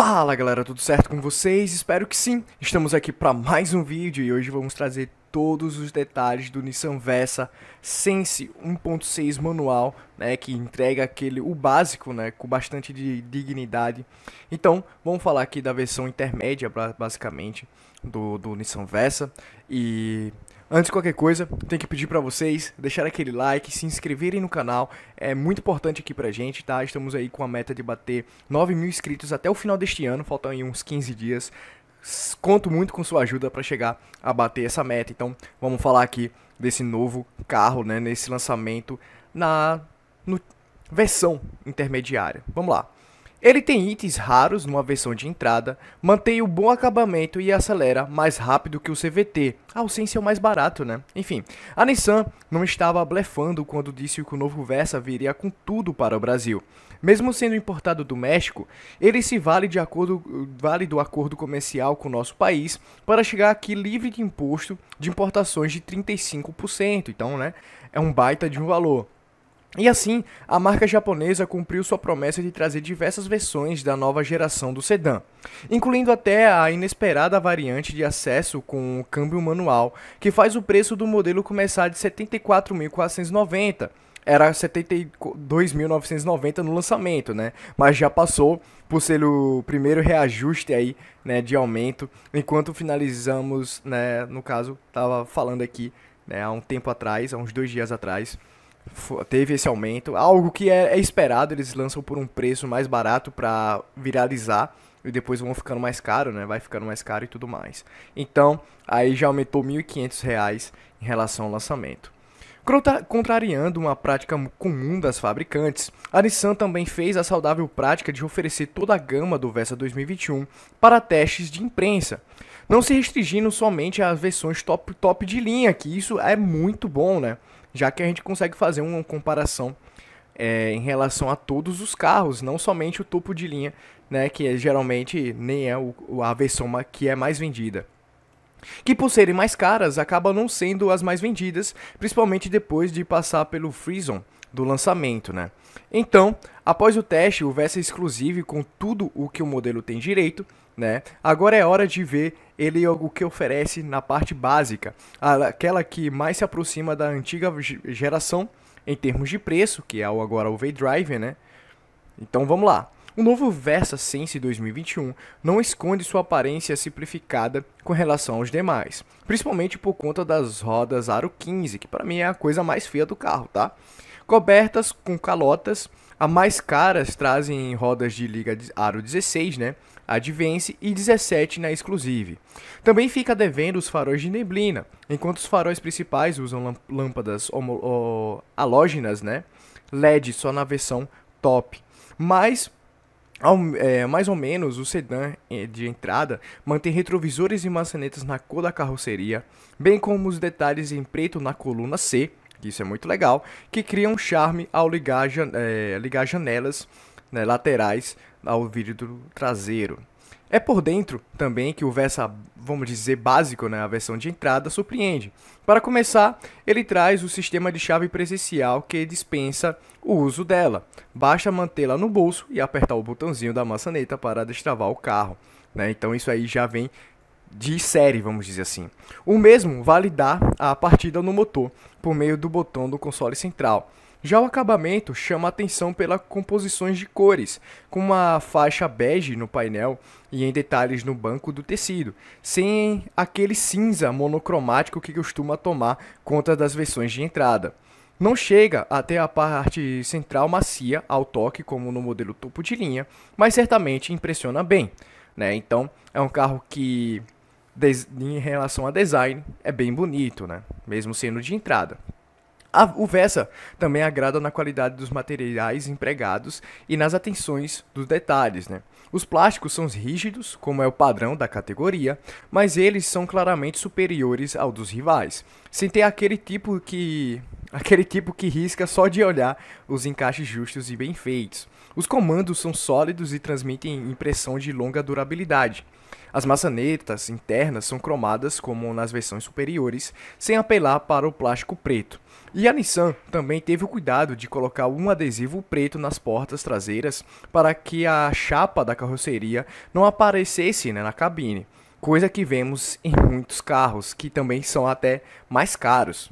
Fala galera, tudo certo com vocês? Espero que sim! Estamos aqui para mais um vídeo e hoje vamos trazer todos os detalhes do Nissan Versa Sense 1.6 manual, né, que entrega aquele o básico, né, com bastante de dignidade. Então, vamos falar aqui da versão intermédia, basicamente, do, do Nissan Versa e Antes de qualquer coisa, tenho que pedir para vocês deixar aquele like, se inscreverem no canal, é muito importante aqui pra gente, tá? Estamos aí com a meta de bater 9 mil inscritos até o final deste ano, faltam aí uns 15 dias. Conto muito com sua ajuda para chegar a bater essa meta. Então, vamos falar aqui desse novo carro, né? Nesse lançamento na no, versão intermediária. Vamos lá. Ele tem itens raros numa versão de entrada, mantém o um bom acabamento e acelera mais rápido que o CVT, ao sem ser o mais barato, né? Enfim, a Nissan não estava blefando quando disse que o novo Versa viria com tudo para o Brasil. Mesmo sendo importado do México, ele se vale, de acordo, vale do acordo comercial com o nosso país para chegar aqui livre de imposto de importações de 35%, então, né? É um baita de um valor. E assim, a marca japonesa cumpriu sua promessa de trazer diversas versões da nova geração do sedã, incluindo até a inesperada variante de acesso com câmbio manual, que faz o preço do modelo começar de 74.490 era 72.990 no lançamento, né? Mas já passou por ser o primeiro reajuste aí, né, de aumento, enquanto finalizamos, né, no caso, tava falando aqui, né, há um tempo atrás, há uns dois dias atrás, teve esse aumento, algo que é, é esperado, eles lançam por um preço mais barato para viralizar e depois vão ficando mais caro, né? Vai ficando mais caro e tudo mais. Então, aí já aumentou R$ 1.500 em relação ao lançamento. Contrariando uma prática comum das fabricantes, a Nissan também fez a saudável prática de oferecer toda a gama do Versa 2021 para testes de imprensa, não se restringindo somente às versões top, top de linha, que isso é muito bom, né? já que a gente consegue fazer uma comparação é, em relação a todos os carros, não somente o topo de linha, né, que é, geralmente nem é o, a versão que é mais vendida. Que por serem mais caras, acabam não sendo as mais vendidas, principalmente depois de passar pelo Freezone, do lançamento, né? Então, após o teste, o Versa é exclusivo com tudo o que o modelo tem direito, né? Agora é hora de ver ele o que oferece na parte básica, aquela que mais se aproxima da antiga geração em termos de preço, que é o agora o V-Drive, né? Então vamos lá. O novo Versa Sense 2021 não esconde sua aparência simplificada com relação aos demais, principalmente por conta das rodas aro 15, que para mim é a coisa mais feia do carro, tá? cobertas com calotas. A mais caras trazem rodas de liga aro 16, né? Advance e 17 na Exclusive. Também fica devendo os faróis de neblina, enquanto os faróis principais usam lâmpadas halógenas, né? LED só na versão top. Mas ao, é, mais ou menos, o sedã é, de entrada mantém retrovisores e maçanetas na cor da carroceria, bem como os detalhes em preto na coluna C isso é muito legal, que cria um charme ao ligar, jan é, ligar janelas né, laterais ao vidro traseiro. É por dentro também que o Versa, vamos dizer, básico, né, a versão de entrada, surpreende. Para começar, ele traz o sistema de chave presencial que dispensa o uso dela. Basta mantê-la no bolso e apertar o botãozinho da maçaneta para destravar o carro. Né? Então isso aí já vem de série, vamos dizer assim. O mesmo validar a partida no motor por meio do botão do console central. Já o acabamento chama atenção pelas composições de cores, com uma faixa bege no painel e em detalhes no banco do tecido, sem aquele cinza monocromático que costuma tomar conta das versões de entrada. Não chega até a parte central macia ao toque como no modelo topo de linha, mas certamente impressiona bem. Né? Então é um carro que em relação a design, é bem bonito, né? Mesmo sendo de entrada. A, o Versa também agrada na qualidade dos materiais empregados e nas atenções dos detalhes. Né? Os plásticos são rígidos, como é o padrão da categoria, mas eles são claramente superiores ao dos rivais, sem ter aquele tipo que aquele tipo que risca só de olhar os encaixes justos e bem feitos. Os comandos são sólidos e transmitem impressão de longa durabilidade. As maçanetas internas são cromadas como nas versões superiores, sem apelar para o plástico preto. E a Nissan também teve o cuidado de colocar um adesivo preto nas portas traseiras para que a chapa da carroceria não aparecesse né, na cabine, coisa que vemos em muitos carros que também são até mais caros.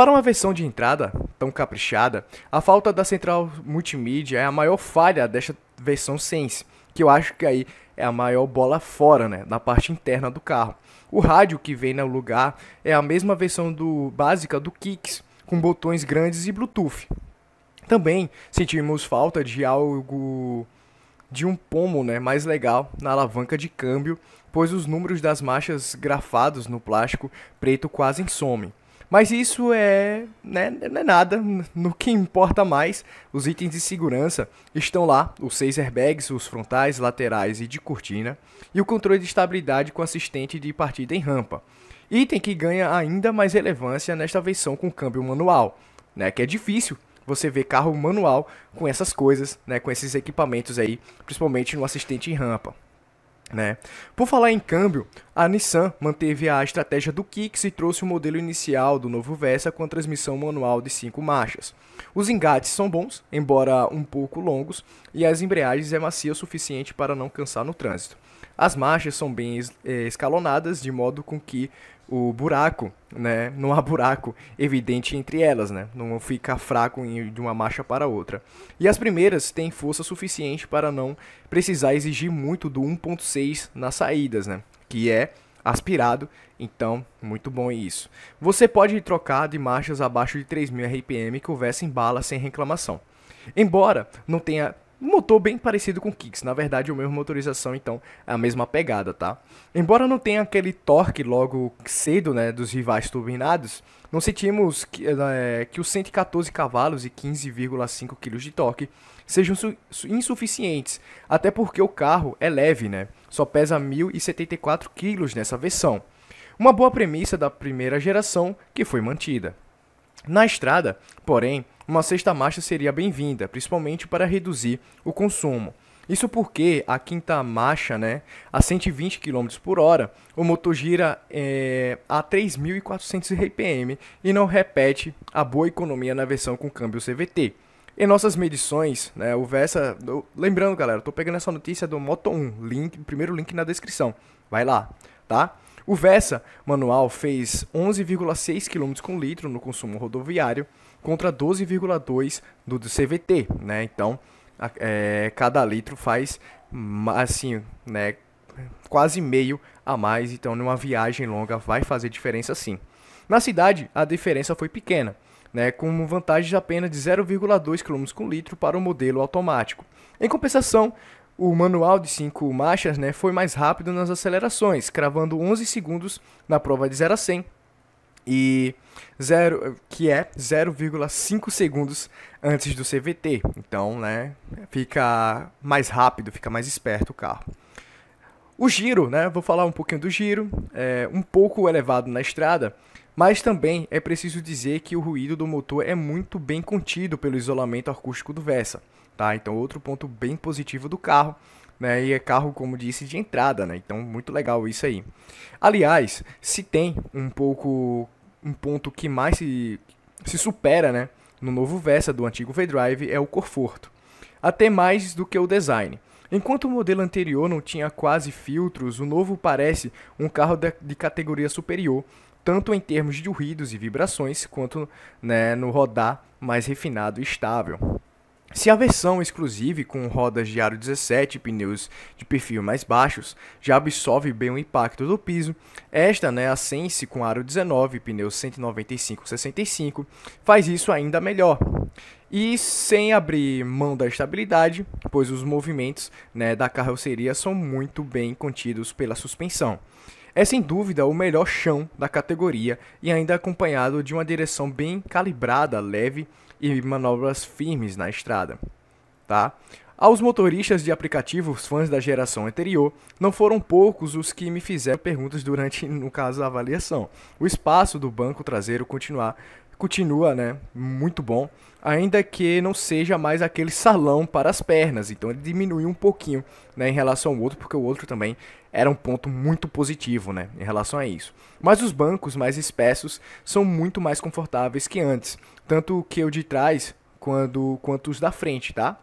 Para uma versão de entrada tão caprichada, a falta da central multimídia é a maior falha desta versão Sense, que eu acho que aí é a maior bola fora, né, na parte interna do carro. O rádio que vem no lugar é a mesma versão do básica do Kicks, com botões grandes e Bluetooth. Também sentimos falta de algo de um pomo, né, mais legal na alavanca de câmbio, pois os números das marchas grafados no plástico preto quase insomem. Mas isso é, né, não é nada, no que importa mais, os itens de segurança estão lá, os seis airbags, os frontais, laterais e de cortina, e o controle de estabilidade com assistente de partida em rampa. Item que ganha ainda mais relevância nesta versão com câmbio manual, né, que é difícil você ver carro manual com essas coisas, né, com esses equipamentos aí, principalmente no assistente em rampa. Né? Por falar em câmbio, a Nissan manteve a estratégia do Kicks e trouxe o modelo inicial do novo Versa com a transmissão manual de 5 marchas. Os engates são bons, embora um pouco longos, e as embreagens é macia o suficiente para não cansar no trânsito. As marchas são bem eh, escalonadas, de modo com que o buraco, né? Não há buraco evidente entre elas, né? Não fica fraco de uma marcha para outra. E as primeiras têm força suficiente para não precisar exigir muito do 1.6 nas saídas, né? Que é aspirado, então muito bom isso. Você pode trocar de marchas abaixo de 3000 RPM que em bala sem reclamação. Embora não tenha motor bem parecido com o Kicks, na verdade é a mesma motorização, então é a mesma pegada, tá? Embora não tenha aquele torque logo cedo, né, dos rivais turbinados, não sentimos que, é, que os 114 cavalos e 15,5 kg de torque sejam insuficientes, até porque o carro é leve, né? Só pesa 1.074 kg nessa versão. Uma boa premissa da primeira geração que foi mantida. Na estrada, porém, uma sexta marcha seria bem-vinda, principalmente para reduzir o consumo. Isso porque a quinta marcha, né, a 120 km por hora, o motor gira é, a 3.400 RPM e não repete a boa economia na versão com câmbio CVT. Em nossas medições, né, o Versa. lembrando, galera, eu tô pegando essa notícia do Moto 1, link, primeiro link na descrição. Vai lá, tá? O Versa manual fez 11,6 km com litro no consumo rodoviário contra 12,2 do, do CVT, né? Então, a, é, cada litro faz assim, né, quase meio a mais, então numa viagem longa vai fazer diferença sim. Na cidade, a diferença foi pequena, né, com vantagens apenas de 0,2 km com litro para o modelo automático. Em compensação, o manual de 5 marchas né, foi mais rápido nas acelerações, cravando 11 segundos na prova de 0 a 100 e zero, que é 0,5 segundos antes do CVT. Então, né, fica mais rápido, fica mais esperto o carro. O giro, né, vou falar um pouquinho do giro, é um pouco elevado na estrada, mas também é preciso dizer que o ruído do motor é muito bem contido pelo isolamento acústico do Versa tá? Então outro ponto bem positivo do carro, né? E é carro, como disse, de entrada, né? Então muito legal isso aí. Aliás, se tem um pouco um ponto que mais se, se supera, né? No novo Versa do antigo V-Drive é o conforto, até mais do que o design. Enquanto o modelo anterior não tinha quase filtros, o novo parece um carro de, categoria superior, tanto em termos de ruídos e vibrações, quanto né, no rodar mais refinado e estável. Se a versão exclusive com rodas de aro 17 e pneus de perfil mais baixos já absorve bem o impacto do piso, esta, né, a Sense com aro 19 e pneus 195/65 faz isso ainda melhor. E sem abrir mão da estabilidade, pois os movimentos né, da carroceria são muito bem contidos pela suspensão. É sem dúvida o melhor chão da categoria e ainda acompanhado de uma direção bem calibrada, leve e manobras firmes na estrada. Tá? Aos motoristas de aplicativos fãs da geração anterior, não foram poucos os que me fizeram perguntas durante, no caso, a avaliação. O espaço do banco traseiro continuar continua, né? Muito bom. Ainda que não seja mais aquele salão para as pernas. Então ele diminuiu um pouquinho né, em relação ao outro, porque o outro também era um ponto muito positivo né, em relação a isso. Mas os bancos mais espessos são muito mais confortáveis que antes. Tanto que o de trás quando, quanto os da frente, tá?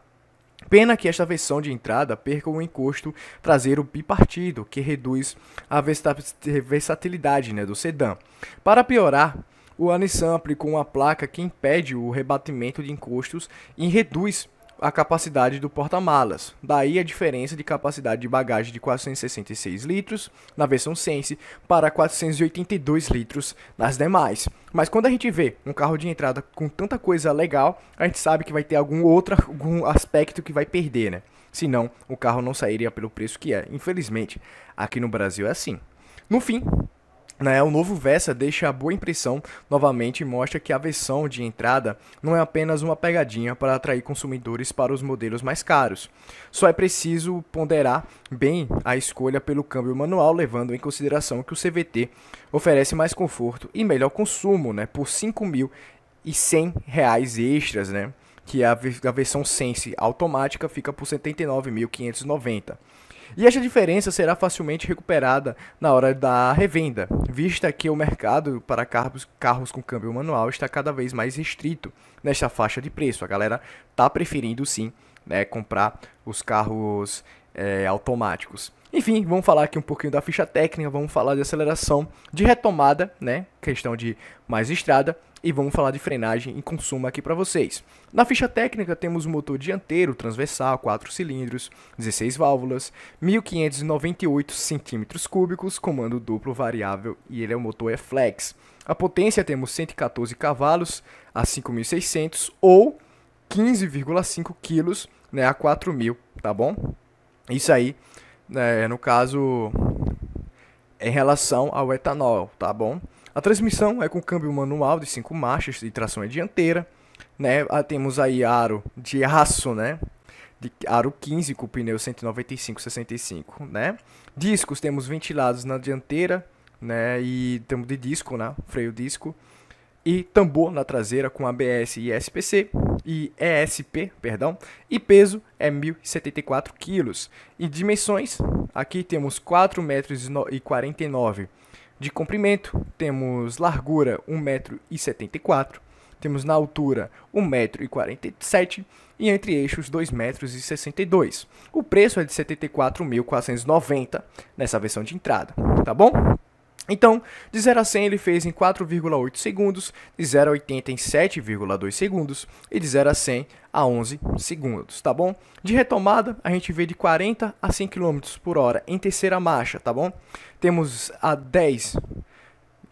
Pena que esta versão de entrada perca o encosto traseiro bipartido, que reduz a versatilidade né, do sedã. Para piorar, o Anissan aplicou uma placa que impede o rebatimento de encostos e reduz a capacidade do porta-malas. Daí a diferença de capacidade de bagagem de 466 litros na versão Sense para 482 litros nas demais. Mas quando a gente vê um carro de entrada com tanta coisa legal, a gente sabe que vai ter algum outro algum aspecto que vai perder, né? Senão o carro não sairia pelo preço que é. Infelizmente, aqui no Brasil é assim. No fim, né, o novo Versa deixa a boa impressão novamente e mostra que a versão de entrada não é apenas uma pegadinha para atrair consumidores para os modelos mais caros. Só é preciso ponderar bem a escolha pelo câmbio manual, levando em consideração que o CVT oferece mais conforto e melhor consumo, né, por R$ 5.100 extras, né, que a, a versão Sense automática fica por R$ 79.590. E esta diferença será facilmente recuperada na hora da revenda, vista que o mercado para carros, carros com câmbio manual está cada vez mais restrito nesta faixa de preço. A galera está preferindo sim né, comprar os carros é, automáticos. Enfim, vamos falar aqui um pouquinho da ficha técnica, vamos falar de aceleração, de retomada, né, questão de mais estrada e vamos falar de frenagem e consumo aqui para vocês. Na ficha técnica temos o motor dianteiro transversal, 4 cilindros, 16 válvulas, 1598 cm3, comando duplo variável e ele é o motor e flex. A potência temos 114 cavalos a 5600 ou 15,5 kg né, a 4000, tá bom? Isso aí, né, no caso, em relação ao etanol, tá bom? A transmissão é com câmbio manual de 5 marchas e tração é dianteira. Né? Ah, temos aí aro de aço, né? De aro 15 com pneu 195-65, né? Discos temos ventilados na dianteira, né? E temos de disco, né? Freio disco. E tambor na traseira com ABS e SPC e ESP, perdão, e peso é 1.074 kg. E dimensões, aqui temos 4 metros e 49 de comprimento, temos largura 1,74m, temos na altura 1,47m e entre eixos 2,62m. O preço é de R$ 74.490 nessa versão de entrada, tá bom? Então, de 0 a 100 ele fez em 4,8 segundos, de 0 a 80 em 7,2 segundos e de 0 a 100 a 11 segundos, tá bom? De retomada, a gente vê de 40 a 100 km por hora em terceira marcha, tá bom? Temos a 10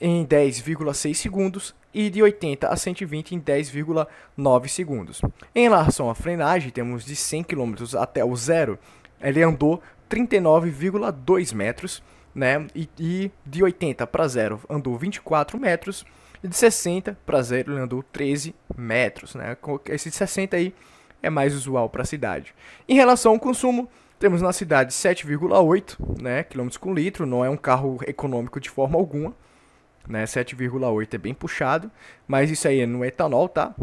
em 10,6 segundos e de 80 a 120 em 10,9 segundos. Em relação à frenagem, temos de 100 km até o zero, ele andou 39,2 metros né? E, e de 80 para 0 andou 24 metros, e de 60 para 0 ele andou 13 metros, né? Esse de 60 aí é mais usual para a cidade. Em relação ao consumo, temos na cidade 7,8 né, km com litro, não é um carro econômico de forma alguma, né? 7,8 é bem puxado, mas isso aí é no etanol, tá?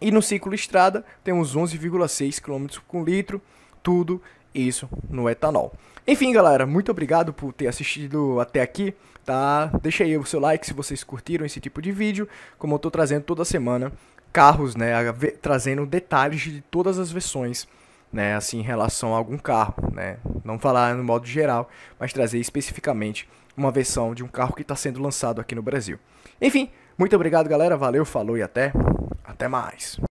E no ciclo estrada temos 11,6 km com litro, tudo isso no etanol. Enfim, galera, muito obrigado por ter assistido até aqui, tá? Deixa aí o seu like se vocês curtiram esse tipo de vídeo, como eu tô trazendo toda semana carros, né, trazendo detalhes de todas as versões, né, assim em relação a algum carro, né? Não falar no modo geral, mas trazer especificamente uma versão de um carro que está sendo lançado aqui no Brasil. Enfim, muito obrigado, galera. Valeu, falou e até até mais.